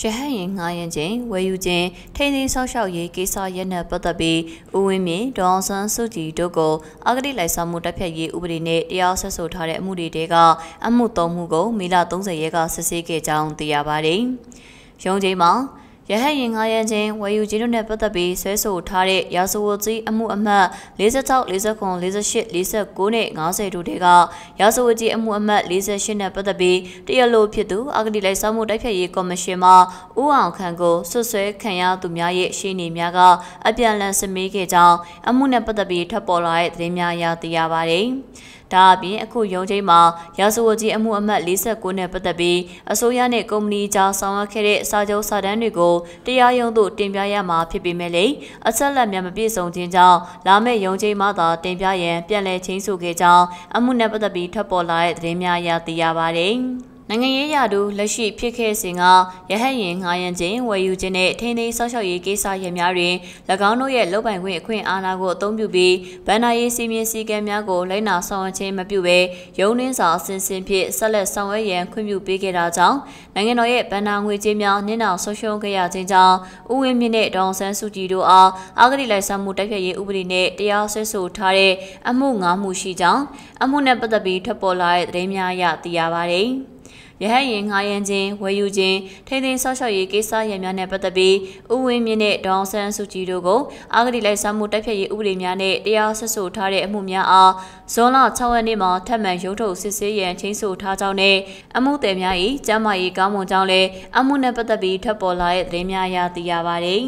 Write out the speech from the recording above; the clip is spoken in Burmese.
ရဟတ်ရင်ငှားရမ်းခြင်းဝယ်ယူခြင်းထိန်းသိမ်းဆောက်ရှောက်ရေးကိစ္စရပ်နဲ့ပတ်သက်ပြီးဦးဝင်းမြင့်ဒေါအောင်ဆန်းစုကြည်တို့ကိုအဂတိလိုက်စားမှုတပ်ဖြတ်ရေးဥပဒေနဲ့တရားစွဲဆိုထားတဲ့အမှုတွေတဲကအမှု၃မှုကိုမေလ30ရက်ကစစ်ဆေးခဲ့ကြောင်းသိရပါတယ်။ရုံးချိန်မှာရဟရင်ငါးရန်ချင်းဝယ်ယူခြင်းတို့နဲ့ပတ်သက်ပြီးဆွဲဆိုထားတဲ့ရာဇဝတ်ကြီးအမှုအမှတ်46 49 48 49နဲ့50တို့တွေကရာဇဝတ်ကြီးအမှုအမှတ်48နဲ့ပတ်သက်ပြီးတရားလိုဖြစ်သူအာဂတိလိုက်စားမှုတိုက်ဖြတ်ရေးကော်မရှင်မှဥအောင်ခန့်ကိုဆွဆွဲခံရသူများရဲ့ရှေ့နေများက အပြန်အလှန်စမေးခဲ့ကြောင်းအမှုနဲ့ပတ်သက်ပြီးထပ်ပေါ်လာတဲ့သတင်းများအရသိရပါတယ်။ဒါအပြင်အခုရုံးချိန်မှာရာဇဝတ်ကြီးအမှုအမှတ်49နဲ့ပတ်သက်ပြီးအစိုးရနဲ့ကုမ္ပဏီကြားဆောင်ရွက်ခဲ့တဲ့စာချုပ်စာတမ်းတွေကိုတရားရုံးသို့တင်ပြရမှာဖြစ်ပေမဲ့လည်းအချက်လက်များမပြည့်စုံခြင်းကြောင့်လာမယ့်ရုံးချိန်မှာသာတင်ပြရန်ပြန်လည်ချင်းဆိုခဲ့ကြောင်းအမှုနဲ့ပတ်သက်ပြီးထွက်ပေါ်လာတဲ့သတင်းများအရသိရပါတယ်။နိုင်ငံရေးရာတို့လက်ရှိဖြစ်ခဲ့စဉ်ကရဟတ်ရင်ငှားရန်ခြင်းဝယ်ယူခြင်းနဲ့ထိန်းသိမ်းဆောက်ရှောက်ရေးကိစ္စရပ်များတွင်၎င်းတို့ရဲ့လုပ်ပိုင်ခွင့်အခွင့်အာဏာကိုအသုံးပြုပြီးဗန္ဒာရေးစီမင်းစည်းကမ်းများကိုလိုက်နာဆောင်ရွက်ခြင်းမပြုဘဲရုံးနှင်းစာအစဉ်စဉ်ဖြင့်ဆက်လက်ဆောင်ရွက်ရန်ခွင့်ပြုပေးခဲ့တာကြောင့်နိုင်ငံတော်ရဲ့ဗန္ဒာငွေကြေးများနှင်းအောင်ဆုံးရှုံးခဲ့ရခြင်းကြောင့်ဥဝင်းမြင့်နဲ့ဒေါအောင်ဆန်းစုကြည်တို့အားအာဂတိလိုက်စားမှုတိုက်ဖျက်ရေးဥပဒေနဲ့တရားစွဲဆိုထားတဲ့အမှု၅မှုရှိကြောင်းအမှုနဲ့ပတ်သက်ပြီးထွက်ပေါ်လာတဲ့သတင်းများအရသိရပါတယ်။ရဟတ်ရင်ငှားရမ်းခြင်းဝယ်ယူခြင်းထိန်းသိမ်းဆောက်ရှောက်ရေးကိစ္စရပ်များနဲ့ပတ်သက်ပြီးဥဝင်းမြင့်နဲ့ဒေါအောင်ဆန်းစုကြည်တို့ကိုအာဂတိလိုက်စားမှုတိုက်ဖျက်ရေးဥပဒေများနဲ့တရားဆွဆိုထားတဲ့အမှုများအားဇွန်လ6ရက်နေ့မှာထပ်မံရုံးထုတ်စစ်ဆေးရန်ချင်းဆိုထားကြောင်းနဲ့အမှုသည်များ၏ကျမ်းမာရေးကောင်းမွန်ကြောင်းလည်းအမှုနဲ့ပတ်သက်ပြီးထပ်ပေါ်လာတဲ့သတင်းများအရသိရပါသည်